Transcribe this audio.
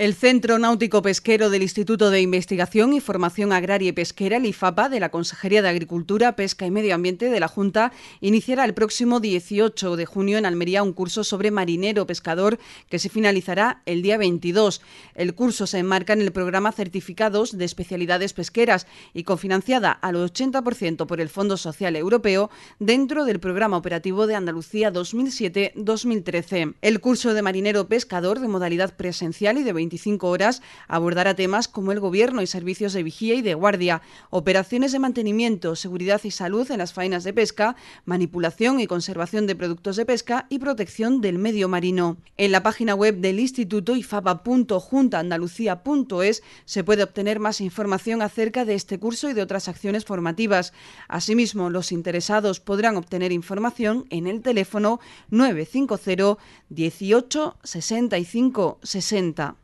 El Centro Náutico Pesquero del Instituto de Investigación y Formación Agraria y Pesquera, el IFAPA, de la Consejería de Agricultura, Pesca y Medio Ambiente de la Junta, iniciará el próximo 18 de junio en Almería un curso sobre marinero pescador que se finalizará el día 22. El curso se enmarca en el programa Certificados de Especialidades Pesqueras y cofinanciada al 80% por el Fondo Social Europeo dentro del programa operativo de Andalucía 2007-2013. El curso de marinero pescador de modalidad presencial y de 20 25 horas abordará temas como el gobierno y servicios de vigía y de guardia, operaciones de mantenimiento, seguridad y salud en las faenas de pesca, manipulación y conservación de productos de pesca y protección del medio marino. En la página web del instituto ifapa.juntaandalucía.es se puede obtener más información acerca de este curso y de otras acciones formativas. Asimismo, los interesados podrán obtener información en el teléfono 950 18 65 60.